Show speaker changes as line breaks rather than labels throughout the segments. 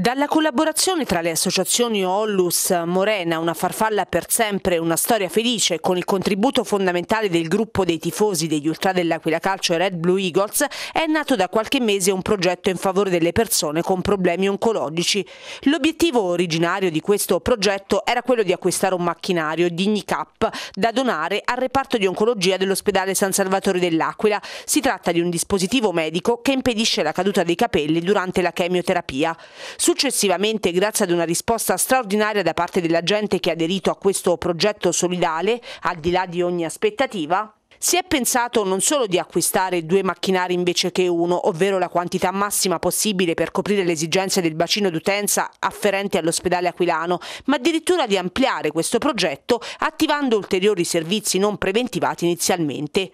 Dalla collaborazione tra le associazioni Ollus Morena, una farfalla per sempre, una storia felice, con il contributo fondamentale del gruppo dei tifosi degli ultra dell'Aquila Calcio e Red Blue Eagles, è nato da qualche mese un progetto in favore delle persone con problemi oncologici. L'obiettivo originario di questo progetto era quello di acquistare un macchinario Dignicap da donare al reparto di oncologia dell'ospedale San Salvatore dell'Aquila. Si tratta di un dispositivo medico che impedisce la caduta dei capelli durante la chemioterapia. Successivamente, grazie ad una risposta straordinaria da parte della gente che ha aderito a questo progetto solidale, al di là di ogni aspettativa, si è pensato non solo di acquistare due macchinari invece che uno, ovvero la quantità massima possibile per coprire le esigenze del bacino d'utenza afferente all'ospedale aquilano, ma addirittura di ampliare questo progetto attivando ulteriori servizi non preventivati inizialmente.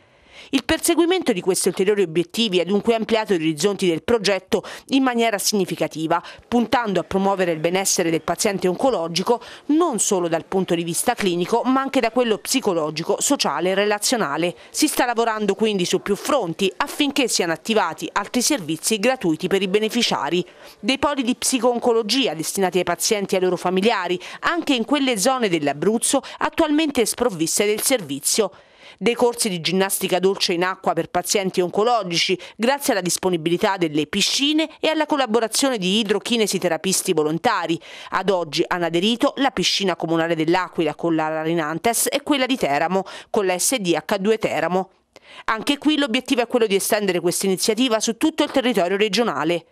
Il perseguimento di questi ulteriori obiettivi ha dunque ampliato gli orizzonti del progetto in maniera significativa, puntando a promuovere il benessere del paziente oncologico non solo dal punto di vista clinico, ma anche da quello psicologico, sociale e relazionale. Si sta lavorando quindi su più fronti affinché siano attivati altri servizi gratuiti per i beneficiari. Dei poli di psico-oncologia destinati ai pazienti e ai loro familiari, anche in quelle zone dell'Abruzzo attualmente sprovviste del servizio dei corsi di ginnastica dolce in acqua per pazienti oncologici, grazie alla disponibilità delle piscine e alla collaborazione di idrochinesiterapisti volontari. Ad oggi hanno aderito la piscina comunale dell'Aquila con la Rarinantes e quella di Teramo con la SDH2 Teramo. Anche qui l'obiettivo è quello di estendere questa iniziativa su tutto il territorio regionale.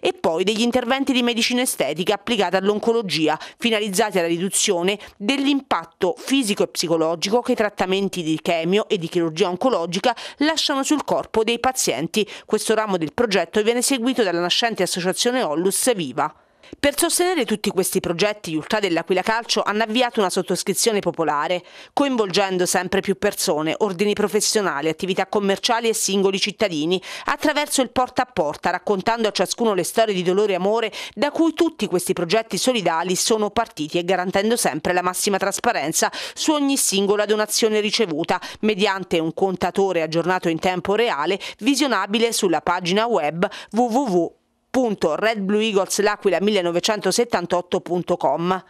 E poi degli interventi di medicina estetica applicata all'oncologia, finalizzati alla riduzione dell'impatto fisico e psicologico che i trattamenti di chemio e di chirurgia oncologica lasciano sul corpo dei pazienti. Questo ramo del progetto viene seguito dalla nascente associazione Ollus Viva. Per sostenere tutti questi progetti, gli Ultra dell'Aquila Calcio hanno avviato una sottoscrizione popolare, coinvolgendo sempre più persone, ordini professionali, attività commerciali e singoli cittadini, attraverso il porta a porta, raccontando a ciascuno le storie di dolore e amore da cui tutti questi progetti solidali sono partiti e garantendo sempre la massima trasparenza su ogni singola donazione ricevuta, mediante un contatore aggiornato in tempo reale, visionabile sulla pagina web www www.redblueeagleslaquila1978.com.